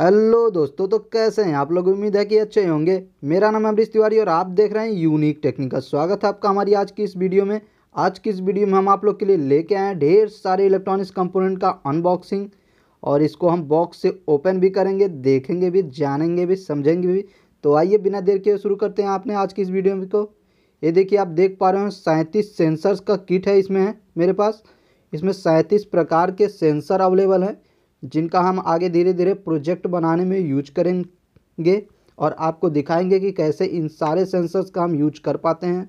hello दोस्तों तो कैसे हैं आप लोग उम्मीद है कि अच्छे होंगे मेरा नाम अमरीश तिवारी और आप देख रहे हैं यूनिक टेक्निकल स्वागत है आपका हमारी आज की इस वीडियो में आज की इस वीडियो में हम आप लोग के लिए लेके आए हैं ढेर सारे इलेक्ट्रॉनिक्स कंपोनेंट का अनबॉक्सिंग और इसको हम बॉक्स से ओपन भी करेंगे देखेंगे भी जानेंगे भी समझेंगे भी तो आइए बिना देर के शुरू करते हैं आपने आज की इस वीडियो में को ये देखिए आप देख पा रहे हो सैंतीस सेंसर्स का किट है इसमें है मेरे पास इसमें सैंतीस प्रकार के सेंसर अवेलेबल हैं जिनका हम आगे धीरे धीरे प्रोजेक्ट बनाने में यूज करेंगे और आपको दिखाएंगे कि कैसे इन सारे सेंसर्स का हम यूज कर पाते हैं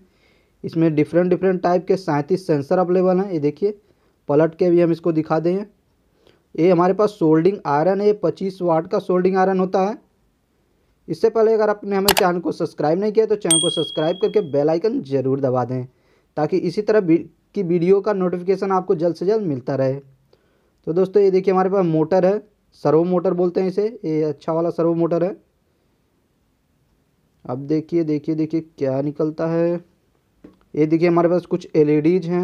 इसमें डिफरेंट डिफरेंट टाइप के सैंतीस सेंसर अवेलेबल हैं ये देखिए पलट के भी हम इसको दिखा दें ये हमारे पास सोल्डिंग आयरन है पच्चीस वाट का सोल्डिंग आयरन होता है इससे पहले अगर आपने हमें चैनल को सब्सक्राइब नहीं किया तो चैनल को सब्सक्राइब करके बेल आइकन ज़रूर दबा दें ताकि इसी तरह की वीडियो का नोटिफिकेशन आपको जल्द से जल्द मिलता रहे तो दोस्तों ये देखिए हमारे पास मोटर है सर्वो मोटर बोलते हैं इसे ये अच्छा वाला सर्वो मोटर है अब देखिए देखिए देखिए क्या निकलता है ये देखिए हमारे पास कुछ एल हैं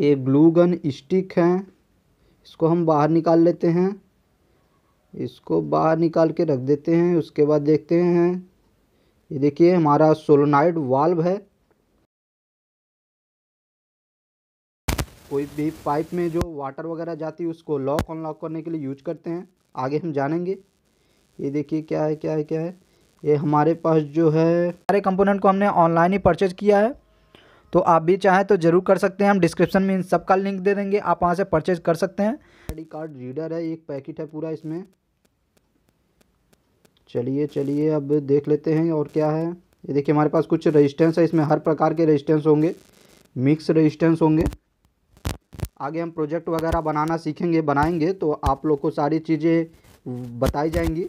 ये ग्लू गन स्टिक हैं इसको हम बाहर निकाल लेते हैं इसको बाहर निकाल के रख देते हैं उसके बाद देखते हैं ये देखिए हमारा सोलोनाइड वाल्व है कोई भी पाइप में जो वाटर वगैरह जाती है उसको लॉक अनलॉक करने के लिए यूज करते हैं आगे हम जानेंगे ये देखिए क्या है क्या है क्या है ये हमारे पास जो है सारे कंपोनेंट को हमने ऑनलाइन ही परचेज किया है तो आप भी चाहें तो ज़रूर कर सकते हैं हम डिस्क्रिप्शन में इन सब का लिंक दे देंगे आप वहाँ से परचेज कर सकते हैं आई कार्ड रीडर है एक पैकेट है पूरा इसमें चलिए चलिए अब देख लेते हैं और क्या है ये देखिए हमारे पास कुछ रजिस्टेंस है इसमें हर प्रकार के रजिस्टेंस होंगे मिक्स रजिस्टेंस होंगे आगे हम प्रोजेक्ट वगैरह बनाना सीखेंगे बनाएंगे तो आप लोग को सारी चीज़ें बताई जाएंगी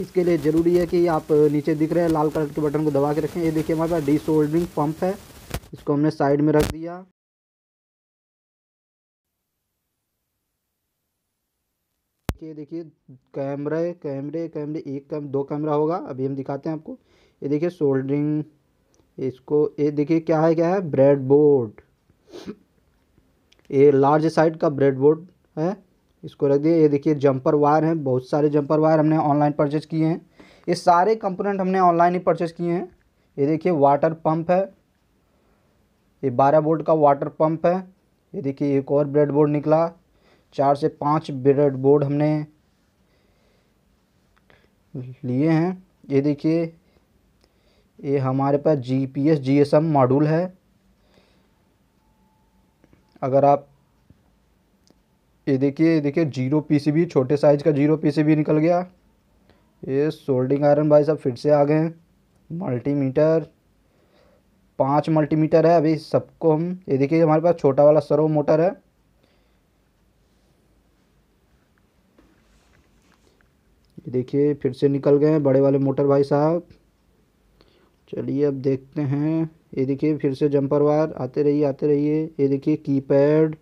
इसके लिए ज़रूरी है कि आप नीचे दिख रहे हैं लाल कलर के बटन को दबा के रखें ये देखिए हमारे पास डी सोल्डरिंग पम्प है इसको हमने साइड में रख दिया ये देखिए कैमरे कैमरे कैमरे एक कैम दो कैमरा होगा अभी हम दिखाते हैं आपको ये देखिए सोल्डरिंग इसको ये देखिए क्या है क्या है ब्रेड बोर्ड ये लार्ज साइड का ब्रेड बोर्ड है इसको रख दिया ये देखिए जंपर वायर हैं बहुत सारे जंपर वायर हमने ऑनलाइन परचेज़ किए हैं ये सारे कंपोनेंट हमने ऑनलाइन ही परचेज़ किए हैं ये देखिए वाटर पंप है ये बारह बोर्ड का वाटर पंप है ये देखिए एक और ब्रेड बोर्ड निकला चार से पाँच ब्रेड बोर्ड हमने लिए हैं ये देखिए ये हमारे पास G P S G S M module है अगर आप ये देखिए ये देखिए जीरो पीसीबी छोटे साइज का जीरो पीसीबी निकल गया ये सोल्डिंग आयरन भाई साहब फिर से आ गए मल्टीमीटर पाँच मल्टीमीटर है अभी सबको हम ये देखिए हमारे पास छोटा वाला सरो मोटर है ये देखिए फिर से निकल गए बड़े वाले मोटर भाई साहब चलिए अब देखते हैं ये देखिए फिर से जंपर वायर आते रहिए आते रहिए ये देखिए कीपैड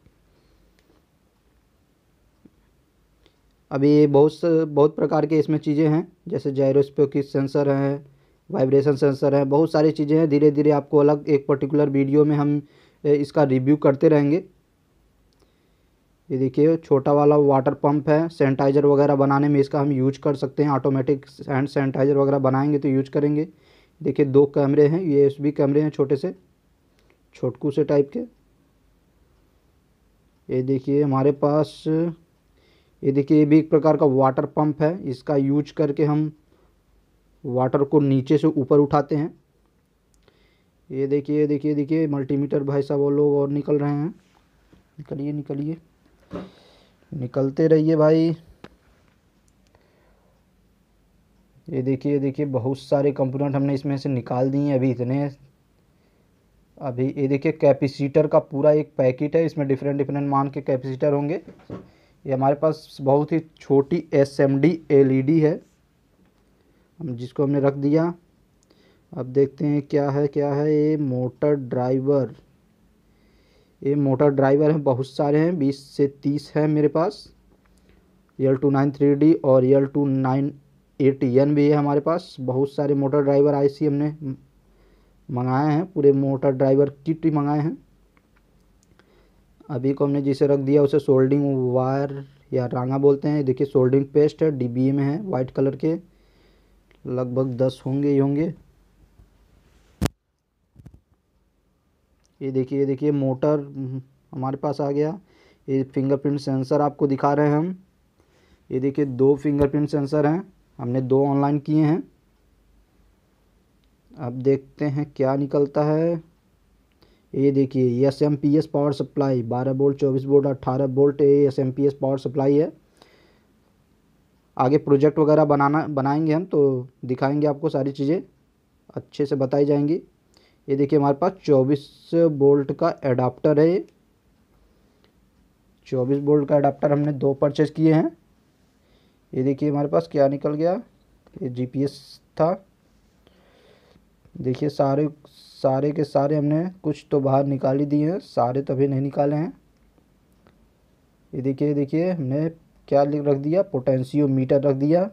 अभी बहुत बहुत प्रकार के इसमें चीज़ें हैं जैसे जायरोस्पोकिक सेंसर हैं वाइब्रेशन सेंसर हैं बहुत सारी चीज़ें हैं धीरे धीरे आपको अलग एक पर्टिकुलर वीडियो में हम इसका रिव्यू करते रहेंगे ये देखिए छोटा वाला वाटर पंप है सैनिटाइज़र वगैरह बनाने में इसका हम यूज कर सकते हैं ऑटोमेटिक हैंड सैनिटाइज़र वगैरह बनाएंगे तो यूज करेंगे देखिए दो कैमरे हैं ये एस कैमरे हैं छोटे से छोटकू से टाइप के ये देखिए हमारे पास ये देखिए ये भी एक प्रकार का वाटर पंप है इसका यूज करके हम वाटर को नीचे से ऊपर उठाते हैं ये देखिए देखिए देखिए मल्टीमीटर भाई साहब वो लोग और निकल रहे हैं निकलिए निकलिए निकलते रहिए भाई ये देखिए ये देखिए बहुत सारे कंपोनेंट हमने इसमें से निकाल दिए हैं अभी इतने अभी ये देखिए कैपेसिटर का पूरा एक पैकेट है इसमें डिफरेंट डिफरेंट मान के कैपेसिटर होंगे ये हमारे पास बहुत ही छोटी S M D L E D है हम जिसको हमने रख दिया अब देखते हैं क्या है क्या है ये मोटर ड्राइवर ये मोटर ड्राइवर हैं बहुत सारे हैं बीस से तीस हैं मेरे पास L two nine three D और L two nine eight N भी है हमारे पास बहुत सारे मोटर ड्राइवर आई सी हमने मंगाए हैं पूरे मोटर ड्राइवर किट ही मंगाए हैं अभी को हमने जिसे रख दिया उसे सोल्डिंग वायर या रंगा बोलते हैं देखिए सोल्डिंग पेस्ट है डी में है वाइट कलर के लगभग दस होंगे ही होंगे ये देखिए ये देखिए मोटर हमारे पास आ गया ये फिंगरप्रिंट सेंसर आपको दिखा रहे हैं हम ये देखिए दो फिंगरप्रिंट सेंसर हैं हमने दो ऑनलाइन किए हैं अब देखते हैं क्या निकलता है ये देखिए S M P S power supply बारह बोल्ट चौबीस बोल्ट अट्ठारह बोल्ट ये S M P S power supply है आगे प्रोजेक्ट वगैरह बनाना बनाएंगे हम तो दिखाएंगे आपको सारी चीज़ें अच्छे से बताई जाएंगी ये देखिए हमारे पास चौबीस बोल्ट का एडाप्टर है ये चौबीस बोल्ट का एडाप्टर हमने दो परचेज़ किए हैं ये देखिए हमारे पास क्या निकल गया ये जीपीएस था देखिए सारे सारे के सारे हमने कुछ तो बाहर निकाल ही दिए हैं सारे तभी तो नहीं निकाले हैं ये देखिए देखिए हमने क्या रख दिया पोटेंशियो मीटर रख दिया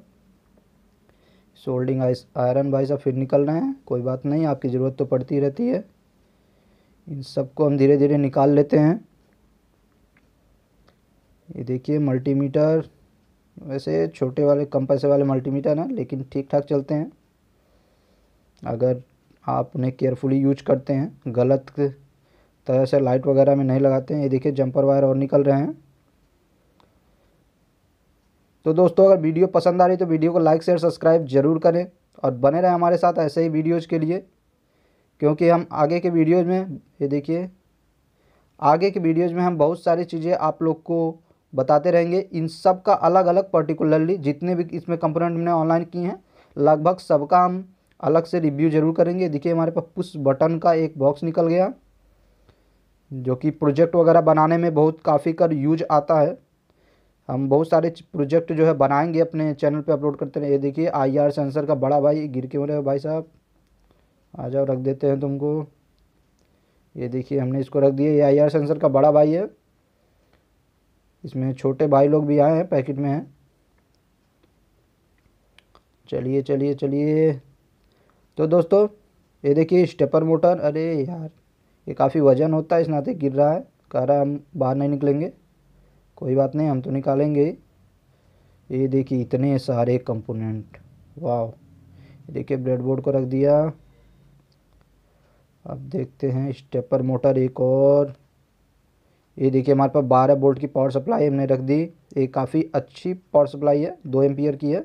सोल्डिंग आयरन भाई साहब फिर निकल रहे हैं कोई बात नहीं आपकी ज़रूरत तो पड़ती रहती है इन सबको हम धीरे धीरे निकाल लेते हैं ये देखिए मल्टीमीटर वैसे छोटे वाले कम पैसे वाले मल्टीमीटर हैं लेकिन ठीक ठाक चलते हैं अगर आप उन्हें केयरफुली यूज करते हैं गलत तरह से लाइट वगैरह में नहीं लगाते हैं ये देखिए जंपर वायर और निकल रहे हैं तो दोस्तों अगर वीडियो पसंद आ रही तो वीडियो को लाइक शेयर सब्सक्राइब जरूर करें और बने रहें हमारे साथ ऐसे ही वीडियोज़ के लिए क्योंकि हम आगे के वीडियोज़ में ये देखिए आगे के वीडियोज़ में हम बहुत सारी चीज़ें आप लोग को बताते रहेंगे इन सब का अलग अलग पर्टिकुलरली जितने भी इसमें कंपोनेंट हमने ऑनलाइन किए हैं लगभग सबका हम अलग से रिव्यू जरूर करेंगे देखिए हमारे पास पुश बटन का एक बॉक्स निकल गया जो कि प्रोजेक्ट वगैरह बनाने में बहुत काफ़ी कर यूज आता है हम बहुत सारे प्रोजेक्ट जो है बनाएंगे अपने चैनल पे अपलोड करते हैं ये देखिए आईआर सेंसर का बड़ा भाई गिर के बोले भाई साहब आ जाओ रख देते हैं तुमको ये देखिए हमने इसको रख दिया ये आईआर सेंसर का बड़ा भाई है इसमें छोटे भाई लोग भी आए हैं पैकेट में हैं चलिए चलिए चलिए तो दोस्तों ये देखिए स्टेपर मोटर अरे यार ये काफ़ी वजन होता है इस नाते गिर रहा है कह रहा है हम बाहर नहीं निकलेंगे कोई बात नहीं हम तो निकालेंगे ये देखिए इतने सारे कंपोनेंट वाह ये देखिए ब्रेडबोर्ड को रख दिया अब देखते हैं स्टेपर मोटर एक और ये देखिए हमारे पास बारह बोल्ट की पावर सप्लाई हमने रख दी ये काफ़ी अच्छी पावर सप्लाई है दो एम्पियर की है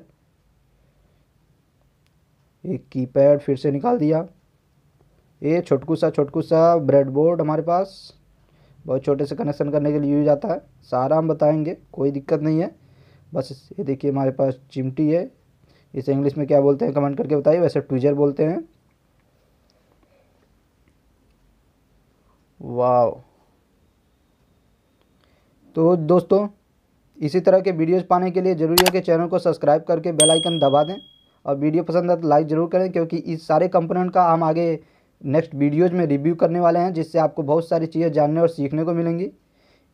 एक कीपैड फिर से निकाल दिया ये छोटकू सा छोटकू सा ब्रेड बोर्ड हमारे पास बहुत छोटे से कनेक्शन करने के लिए यूज आता है सारा हम बताएंगे कोई दिक्कत नहीं है बस ये देखिए हमारे पास चिमटी है इसे इंग्लिश में क्या बोलते हैं कमेंट करके बताइए वैसे ट्विजर बोलते हैं वाह तो दोस्तों इसी तरह के वीडियोस पाने के लिए ज़रूरी है कि चैनल को सब्सक्राइब करके बेल आइकन दबा दें और वीडियो पसंद आए तो लाइक ज़रूर करें क्योंकि इस सारे कंपोनेंट का हम आगे नेक्स्ट वीडियोज़ में रिव्यू करने वाले हैं जिससे आपको बहुत सारी चीज़ें जानने और सीखने को मिलेंगी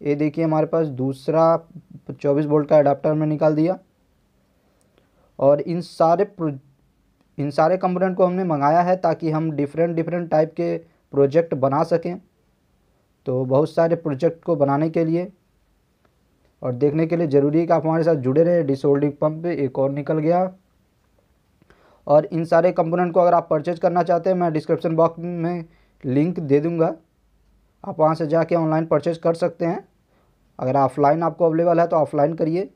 ये देखिए हमारे पास दूसरा चौबीस वोल्ट का अडाप्टर में निकाल दिया और इन सारे इन सारे कंपोनेंट को हमने मंगाया है ताकि हम डिफरेंट डिफरेंट टाइप के प्रोजेक्ट बना सकें तो बहुत सारे प्रोजेक्ट को बनाने के लिए और देखने के लिए ज़रूरी है कि आप हमारे साथ जुड़े रहें डिसोल्डिंग पंप एक और निकल गया और इन सारे कंपोनेंट को अगर आप परचेज करना चाहते हैं मैं डिस्क्रिप्शन बॉक्स में लिंक दे दूँगा आप वहाँ से जाके ऑनलाइन परचेज कर सकते हैं अगर ऑफलाइन आपको अवेलेबल है तो ऑफलाइन करिए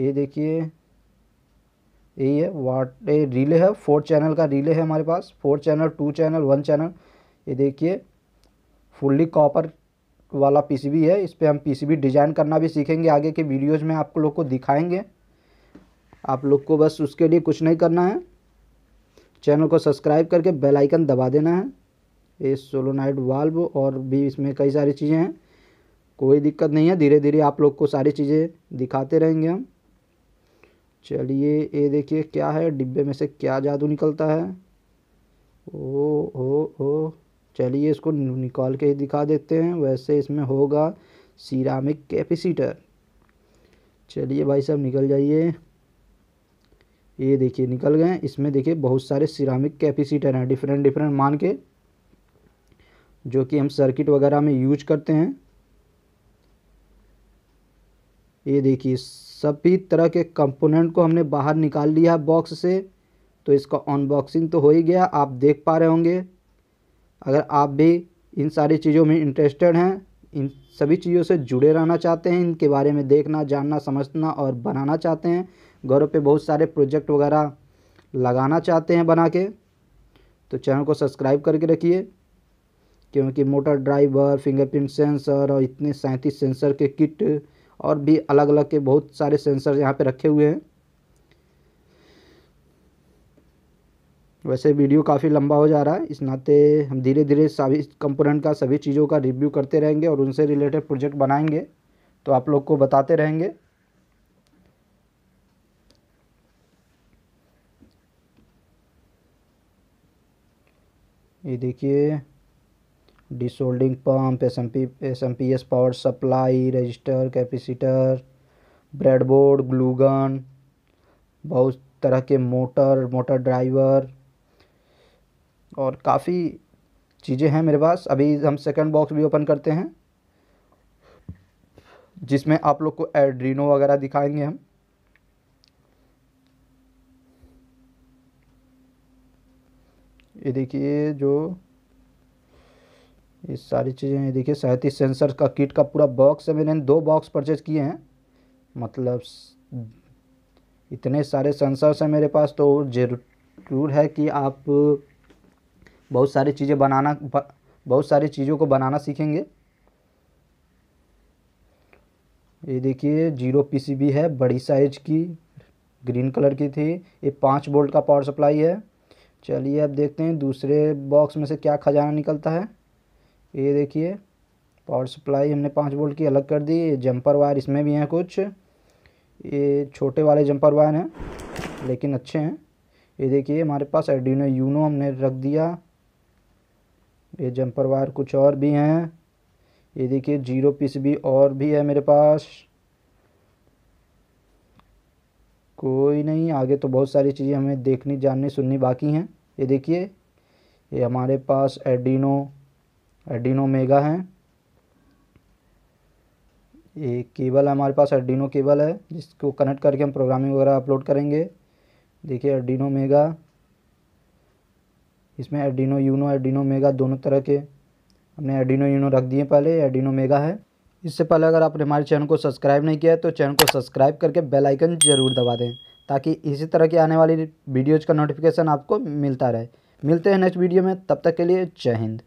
ये देखिए यही है वाट ए रिले है फोर चैनल का रिले है हमारे पास four channel two channel one channel ये देखिए फुल्ली कॉपर वाला पीसीबी है इस पर हम पीसीबी डिज़ाइन करना भी सीखेंगे आगे के वीडियोज़ में आप लोग को दिखाएंगे आप लोग को बस उसके लिए कुछ नहीं करना है चैनल को सब्सक्राइब करके बेल आइकन दबा देना है ये सोलोनाइट वाल्व और भी इसमें कई सारी चीज़ें हैं कोई दिक्कत नहीं है धीरे धीरे आप लोग को सारी चीज़ें दिखाते रहेंगे हम चलिए ये देखिए क्या है डिब्बे में से क्या जादू निकलता है ओ हो ओ, ओ चलिए इसको निकाल के ही दिखा देते हैं वैसे इसमें होगा सीरामिक कैपेसिटर चलिए भाई साहब निकल जाइए ये देखिए निकल गए इसमें देखिए बहुत सारे सिरामिक कैपेसिटर हैं डिफरेंट डिफरेंट मान के जो कि हम सर्किट वगैरह में यूज करते हैं ये देखिए सभी तरह के कंपोनेंट को हमने बाहर निकाल लिया बॉक्स से तो इसका अनबॉक्सिंग तो हो ही गया आप देख पा रहे होंगे अगर आप भी इन सारी चीज़ों में इंटरेस्टेड हैं इन सभी चीज़ों से जुड़े रहना चाहते हैं इनके बारे में देखना जानना समझना और बनाना चाहते हैं घरों पे बहुत सारे प्रोजेक्ट वगैरह लगाना चाहते हैं बना के तो चैनल को सब्सक्राइब करके रखिए क्योंकि मोटर ड्राइवर फिंगरप्रिंट सेंसर और इतने सैंतीस सेंसर के किट और भी अलग अलग के बहुत सारे सेंसर यहाँ पे रखे हुए हैं वैसे वीडियो काफ़ी लंबा हो जा रहा है इस नाते हम धीरे धीरे सभी कंपोनेंट का सभी चीज़ों का रिव्यू करते रहेंगे और उनसे रिलेटेड प्रोजेक्ट बनाएंगे तो आप लोग को बताते रहेंगे ये देखिए desoldering pump S M P S M P S power supply register capacitor breadboard glue gun बहुत तरह के मोटर मोटर ड्राइवर और काफ़ी चीज़ें हैं मेरे पास अभी हम सेकंड बॉक्स भी ओपन करते हैं जिसमें आप लोग को एड्रीनो वगैरह दिखाएंगे हम ये देखिए जो ये सारी चीज़ें ये देखिए सहती सेंसर का किट का पूरा बॉक्स है मैंने दो बॉक्स परचेज किए हैं मतलब इतने सारे सेंसर्स हैं मेरे पास तो ज़रूर है कि आप बहुत सारी चीज़ें बनाना बहुत सारी चीज़ों को बनाना सीखेंगे ये देखिए जीरो पीसीबी है बड़ी साइज की ग्रीन कलर की थी ये पाँच बोल्ट का पावर सप्लाई है चलिए अब देखते हैं दूसरे बॉक्स में से क्या खजाना निकलता है ये देखिए पावर सप्लाई हमने पाँच बोल्ट की अलग कर दी जंपर वायर इसमें भी हैं कुछ ये छोटे वाले जंपर वायर हैं लेकिन अच्छे हैं ये देखिए हमारे पास एडीनो यूनो हमने रख दिया ये जंपर वायर कुछ और भी हैं ये देखिए जीरो पीस भी और भी है मेरे पास कोई नहीं आगे तो बहुत सारी चीज़ें हमें देखनी जाननी सुननी बाकी हैं ये देखिए ये हमारे पास एडिनो एडिनो मेगा हैं ये केबल हमारे पास एडिनो केबल है जिसको कनेक्ट करके हम प्रोग्रामिंग वगैरह अपलोड करेंगे देखिए एडिनो मेगा इसमें एडिनो यूनो एडिनो मेगा दोनों तरह के हमने एडिनो यूनो रख दिए पहले एडिनो मेगा है इससे पहले अगर आपने हमारे चैनल को सब्सक्राइब नहीं किया है तो चैनल को सब्सक्राइब करके बेल आइकन ज़रूर दबा दें ताकि इसी तरह की आने वाली वीडियोज़ का नोटिफिकेशन आपको मिलता रहे मिलते हैं नेक्स्ट वीडियो में तब तक के लिए जय हिंद